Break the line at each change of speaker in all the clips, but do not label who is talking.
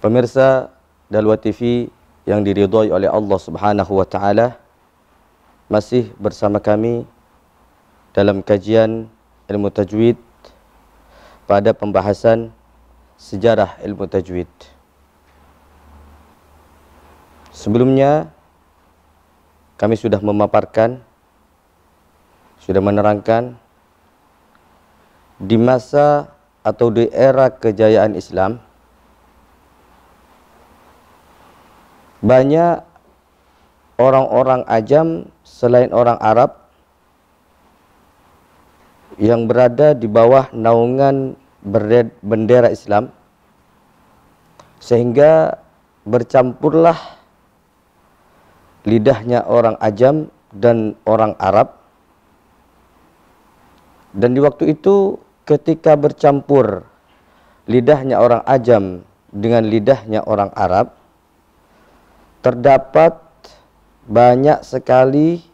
Pemirsa Dalwa TV yang diridhoi oleh Allah Subhanahu wa taala masih bersama kami dalam kajian ilmu tajwid pada pembahasan sejarah ilmu tajwid. Sebelumnya kami sudah memaparkan sudah menerangkan di masa atau di era kejayaan Islam banyak orang-orang ajam selain orang Arab yang berada di bawah naungan bendera Islam sehingga bercampurlah lidahnya orang ajam dan orang Arab dan di waktu itu ketika bercampur lidahnya orang ajam dengan lidahnya orang Arab terdapat banyak sekali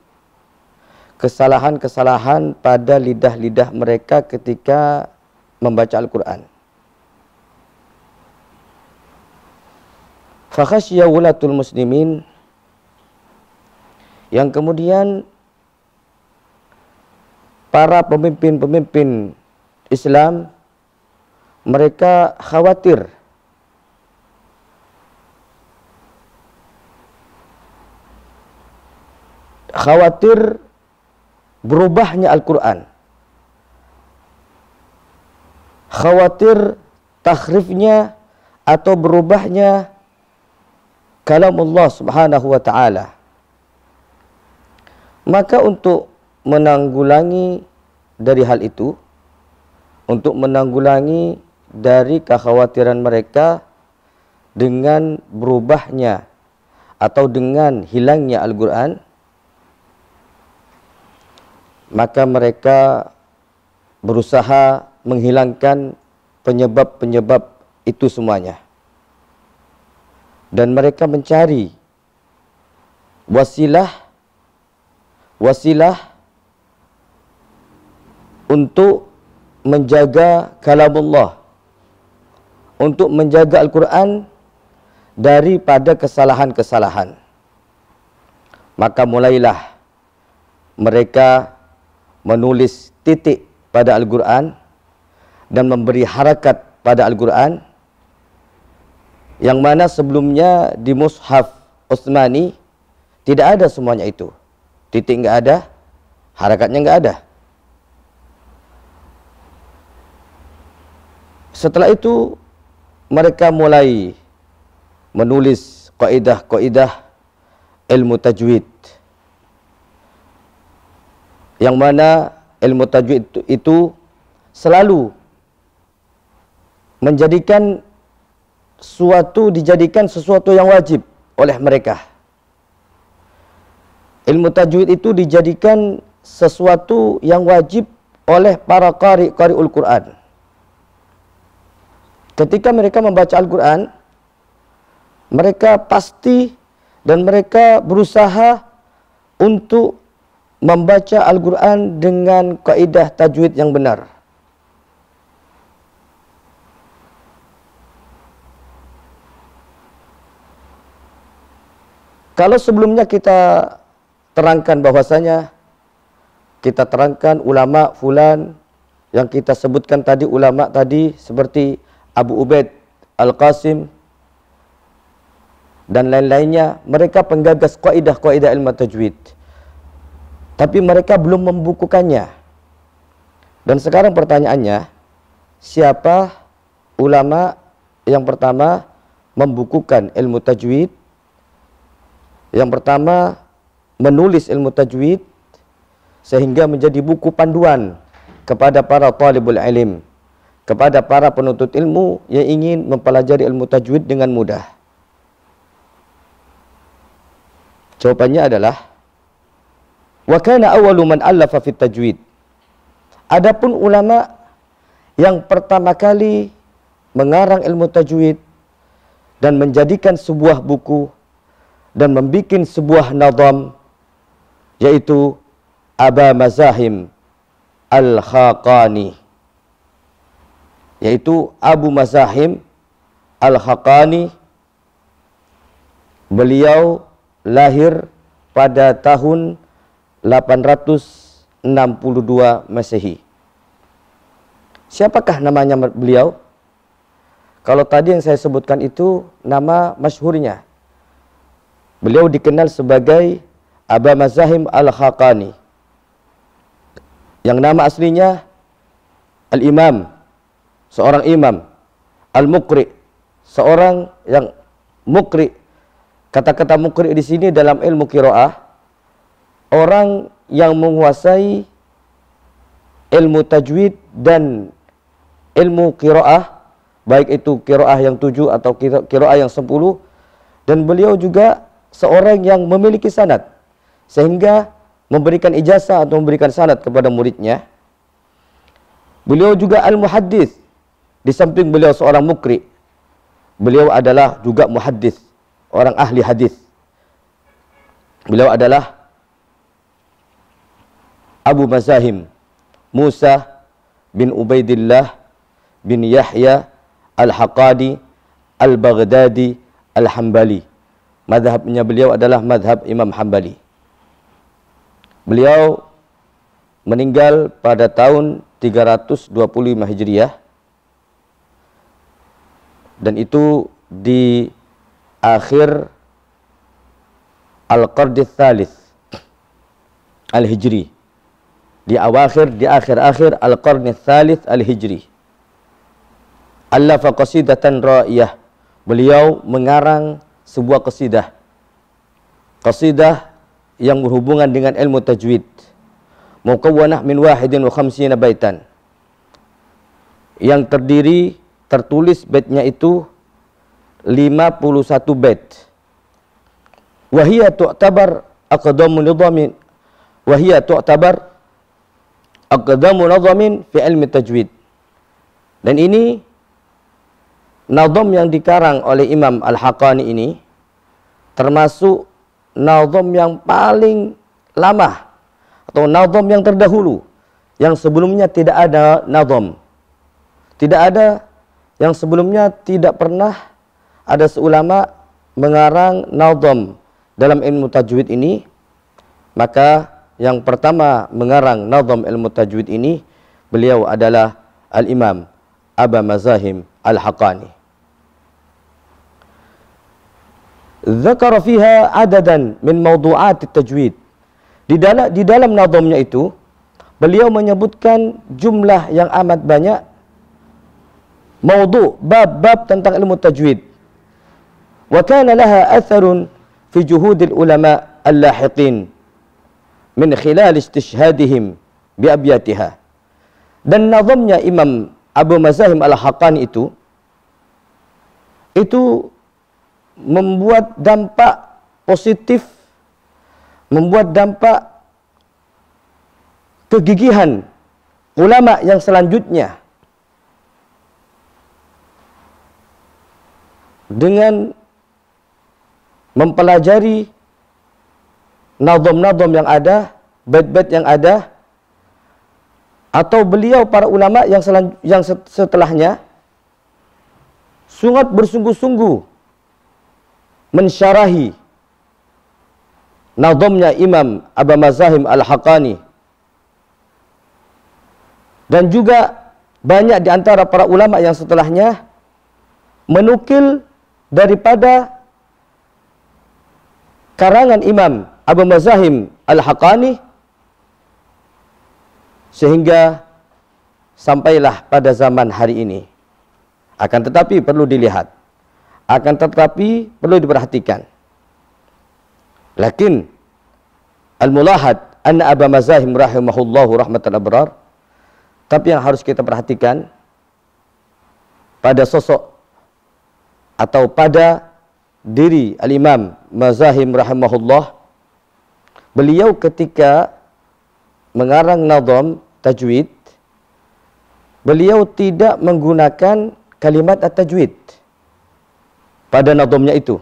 kesalahan-kesalahan pada lidah-lidah mereka ketika membaca Al-Quran. Fakhasya wulatul muslimin yang kemudian para pemimpin-pemimpin Islam mereka khawatir khawatir berubahnya Al-Quran khawatir takhrifnya atau berubahnya kalam Allah subhanahu wa ta'ala maka untuk menanggulangi dari hal itu untuk menanggulangi dari kekhawatiran mereka dengan berubahnya atau dengan hilangnya Al-Quran maka mereka berusaha menghilangkan penyebab-penyebab itu semuanya. Dan mereka mencari wasilah wasilah untuk menjaga kalamullah untuk menjaga Al-Quran daripada kesalahan-kesalahan. Maka mulailah mereka menulis titik pada Al-Quran dan memberi harakat pada Al-Quran yang mana sebelumnya di Mushaf Utsmani tidak ada semuanya itu. Titik tidak ada, harakatnya tidak ada. Setelah itu mereka mulai menulis kaidah-kaidah ilmu tajwid yang mana ilmu tajwid itu, itu selalu menjadikan suatu dijadikan sesuatu yang wajib oleh mereka. Ilmu tajwid itu dijadikan sesuatu yang wajib oleh para qari-qari quran Ketika mereka membaca Al-Quran, mereka pasti dan mereka berusaha untuk membaca Al-Quran dengan kaidah tajwid yang benar. Kalau sebelumnya kita terangkan bahwasanya kita terangkan ulama fulan yang kita sebutkan tadi ulama tadi seperti Abu Ubaid Al-Qasim dan lain-lainnya mereka penggagas kaidah-kaidah ilmu tajwid tapi mereka belum membukukannya. Dan sekarang pertanyaannya, siapa ulama yang pertama membukukan ilmu tajwid? Yang pertama menulis ilmu tajwid sehingga menjadi buku panduan kepada para talibul ilim, kepada para penuntut ilmu yang ingin mempelajari ilmu tajwid dengan mudah. Jawabannya adalah wa kana awwalu man allafa fit tajwid adapun ulama yang pertama kali mengarang ilmu tajwid dan menjadikan sebuah buku dan membikin sebuah nazam yaitu Aba Mazahim Al-Khaqani yaitu Abu Mazahim Al-Haqani beliau lahir pada tahun 1000 862 Masehi. Siapakah namanya beliau? Kalau tadi yang saya sebutkan itu nama masyhurnya. Beliau dikenal sebagai Aba Mazahim Al-Haqani. Yang nama aslinya Al-Imam, seorang imam. Al-Muqri, seorang yang Mukri. Kata-kata Mukri di sini dalam ilmu kiroah, orang yang menguasai ilmu tajwid dan ilmu kiroah, baik itu kiroah yang tujuh atau kiroah yang sepuluh dan beliau juga seorang yang memiliki sanad sehingga memberikan ijazah atau memberikan sanad kepada muridnya beliau juga al muhaddis di samping beliau seorang mukri beliau adalah juga muhaddis orang ahli hadis beliau adalah Abu Mazahim Musa bin Ubaidillah bin Yahya Al-Haqadi Al-Baghdadi Al-Hambali Madhabnya beliau adalah madhab Imam Hambali Beliau meninggal pada tahun 325 Hijriah dan itu di akhir Al-Qardith Thalith al Hijri di awakhir di akhir-akhir al-qarn ats-tsalits al-hijri. Allafa qasidatan ra'iyah. Beliau mengarang sebuah qasidah. Qasidah yang berhubungan dengan ilmu tajwid. Mukawwanah min wahidin wa khamsina baitan. Yang terdiri tertulis baitnya itu 51 bait. Wa hiya tu'tabar aqdamu nidamin wa hiya tu'tabar aqdamu nazamin fi ilmi tajwid. Dan ini nazam yang dikarang oleh Imam Al-Haqqani ini termasuk nazam yang paling lama atau nazam yang terdahulu yang sebelumnya tidak ada nazam. Tidak ada yang sebelumnya tidak pernah ada seulama mengarang nazam dalam ilmu tajwid ini maka yang pertama mengarang nazam ilmu tajwid ini beliau adalah al-imam Aba Mazahim al Hakani. Zakara fiha adadan min mawdu'at tajwid Di dalam di dalam nazamnya itu beliau menyebutkan jumlah yang amat banyak mawdu' bab-bab tentang ilmu tajwid. Wa kana laha fi juhudil ulama' al-lahiqin min khilal istishhadihim bi abyatiha. Dan nazamnya Imam Abu Mazahim Al-Haqqani itu itu membuat dampak positif membuat dampak kegigihan ulama yang selanjutnya dengan mempelajari nazom-nazom yang ada, bed-bed yang ada, atau beliau para ulama yang, yang setelahnya sungat bersungguh-sungguh mensyarahi nazomnya Imam Abu Mazahim Al-Haqani dan juga banyak di antara para ulama yang setelahnya menukil daripada karangan Imam Abu Mazahim Al-Haqani sehingga sampailah pada zaman hari ini. Akan tetapi perlu dilihat. Akan tetapi perlu diperhatikan. Lakin al-mulahad anna Abu Mazahim rahimahullahu rahmatan abrar tapi yang harus kita perhatikan pada sosok atau pada diri Al-Imam Mazahim rahimahullah beliau ketika mengarang nazam tajwid beliau tidak menggunakan kalimat at-tajwid pada nazamnya itu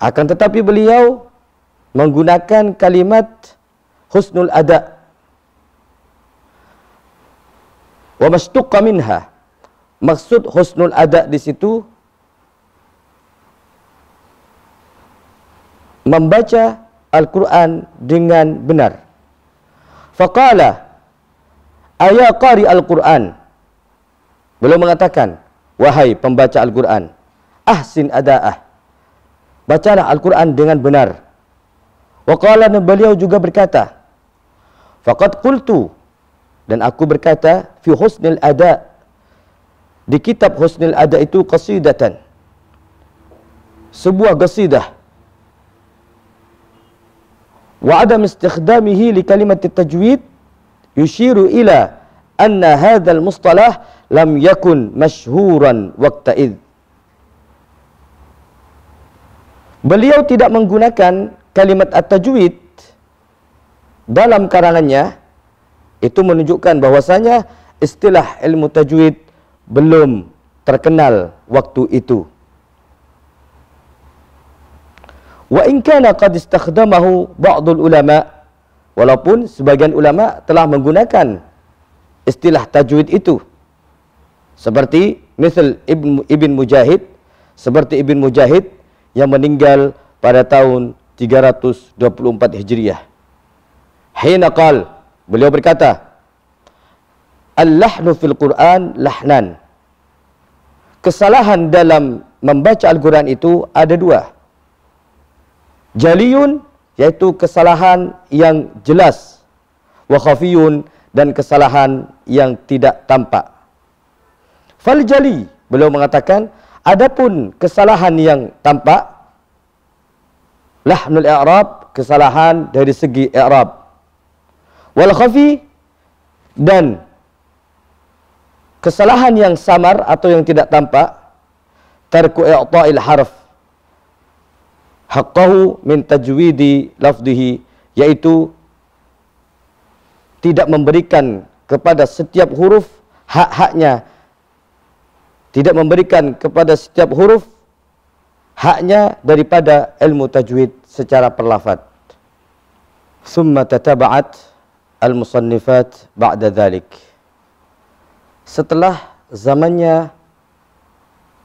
akan tetapi beliau menggunakan kalimat husnul ada wa mastuqqa minha maksud husnul ada di situ membaca Al-Quran dengan benar. Faqala Aya qari Al-Quran belum mengatakan Wahai pembaca Al-Quran Ahsin ada'ah Bacalah Al-Quran dengan benar Waqala beliau juga berkata Faqad qultu Dan aku berkata Fi husnil ada' Di kitab husnil ada' itu Qasidatan Sebuah qasidah وعدم استخدامه لكلمة التجويد يشير إلى أن هذا المصطلح لم يكن مشهورا وقتئذ Beliau tidak menggunakan kalimat at-tajwid dalam karangannya itu menunjukkan bahwasanya istilah ilmu tajwid belum terkenal waktu itu. Wa in kana qad istakhdamahu ba'dul ulama walaupun sebagian ulama telah menggunakan istilah tajwid itu seperti misal Ibn, Ibn Mujahid seperti Ibn Mujahid yang meninggal pada tahun 324 Hijriah Hina qal beliau berkata Al-lahnu fil Quran lahnan Kesalahan dalam membaca Al-Quran itu ada dua Jaliyun iaitu kesalahan yang jelas. Wa khafiyun dan kesalahan yang tidak tampak. Fal jali beliau mengatakan adapun kesalahan yang tampak lahnul i'rab kesalahan dari segi i'rab. Wal khafi dan kesalahan yang samar atau yang tidak tampak tarku i'ta'il harf haqqahu min tajwidi lafdihi yaitu tidak memberikan kepada setiap huruf hak-haknya tidak memberikan kepada setiap huruf haknya daripada ilmu tajwid secara perlafat summa tatabat al-musannifat ba'da dhalik setelah zamannya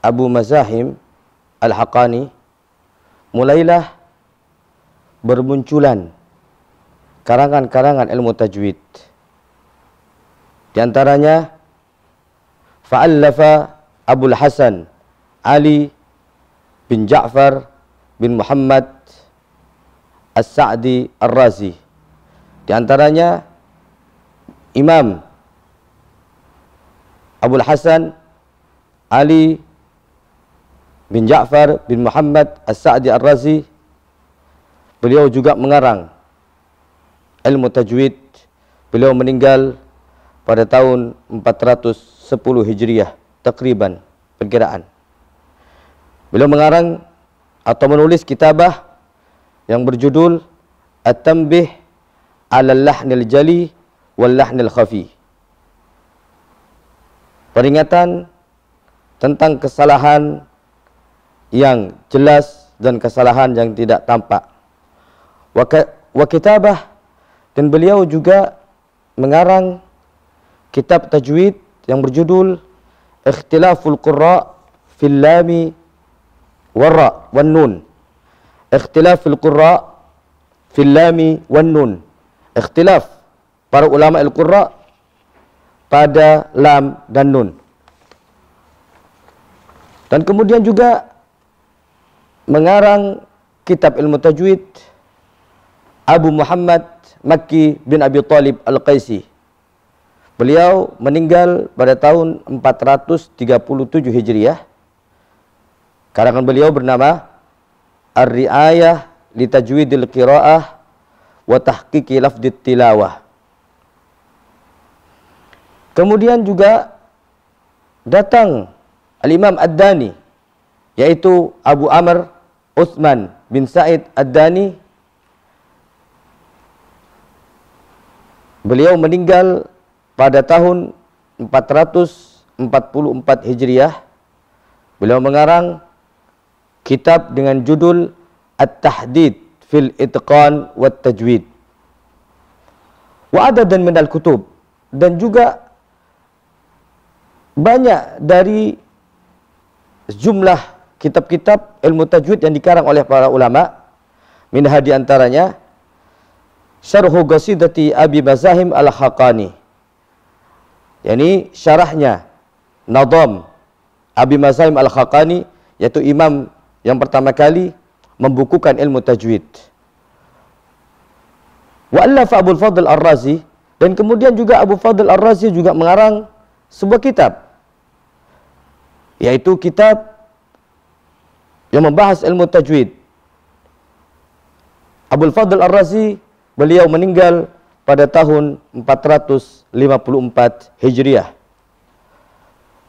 Abu Mazahim Al-Haqani mulailah bermunculan karangan-karangan ilmu tajwid. Di antaranya fa'allafa Abu Hasan Ali bin Ja'far bin Muhammad As-Sa'di Ar-Razi. Di antaranya Imam Abu Hasan Ali bin Ja'far bin Muhammad As-Sa'di Ar-Razi beliau juga mengarang ilmu tajwid beliau meninggal pada tahun 410 Hijriah takriban perkiraan beliau mengarang atau menulis kitabah yang berjudul At-Tambih Al-Lahnil Jali Wal-Lahnil Khafi Peringatan tentang kesalahan yang jelas dan kesalahan yang tidak tampak. Wa kitabah dan beliau juga mengarang kitab tajwid yang berjudul Ikhtilaful Qurra fil Lami war Ra wan Nun. Ikhtilaful Qurra fil Lami wan Nun. Ikhtilaf para ulama Al-Qurra pada lam dan nun. Dan kemudian juga mengarang kitab ilmu tajwid Abu Muhammad Makki bin Abi Talib Al-Qaisi. Beliau meninggal pada tahun 437 Hijriah. Karangan beliau bernama Ar-Riayah li Tajwidil Qira'ah wa Tahqiqi Lafdit Tilawah. Kemudian juga datang Al-Imam Ad-Dani yaitu Abu Amr Uthman bin Said Ad-Dani Beliau meninggal pada tahun 444 Hijriah Beliau mengarang kitab dengan judul At-Tahdid fil Itqan wa Tajwid Wa adadan minal kutub Dan juga banyak dari jumlah kitab-kitab ilmu tajwid yang dikarang oleh para ulama min hadi antaranya syarhu qasidati abi Bazahim al haqani yakni syarahnya nadam abi Bazahim al haqani yaitu imam yang pertama kali membukukan ilmu tajwid wa alafa abul fadl ar-razi dan kemudian juga Abu Fadl Ar-Razi juga mengarang sebuah kitab yaitu kitab yang membahas ilmu tajwid. Abdul Fadl Ar-Razi beliau meninggal pada tahun 454 Hijriah.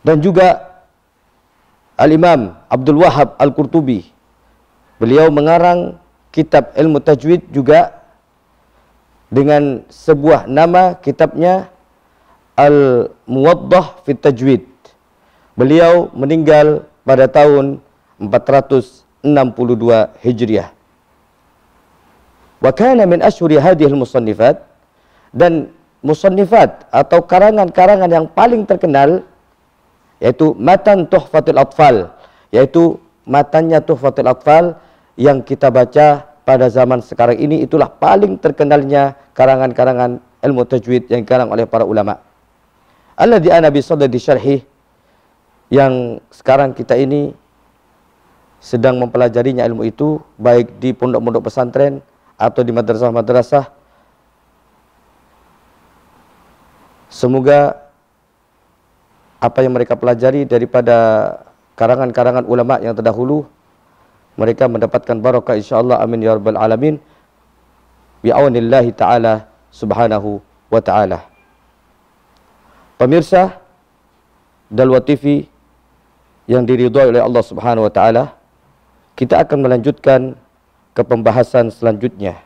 Dan juga Al-Imam Abdul Wahab Al-Qurtubi beliau mengarang kitab ilmu tajwid juga dengan sebuah nama kitabnya Al-Muwaddah fi Tajwid. Beliau meninggal pada tahun 454 462 Hijriah. Wa kana min ashhuri hadhihi al-musannifat dan musannifat atau karangan-karangan yang paling terkenal yaitu Matan Tuhfatul Atfal yaitu matanya Tuhfatul Atfal yang kita baca pada zaman sekarang ini itulah paling terkenalnya karangan-karangan ilmu tajwid yang karang oleh para ulama. Alladhi ana bi di syarhi yang sekarang kita ini sedang mempelajarinya ilmu itu baik di pondok-pondok pesantren atau di madrasah-madrasah semoga apa yang mereka pelajari daripada karangan-karangan ulama yang terdahulu mereka mendapatkan barakah insyaallah amin ya rabbal alamin bi aunillahi taala subhanahu wa taala pemirsa Dalwa TV yang diridhoi oleh Allah Subhanahu wa taala kita akan melanjutkan ke pembahasan selanjutnya.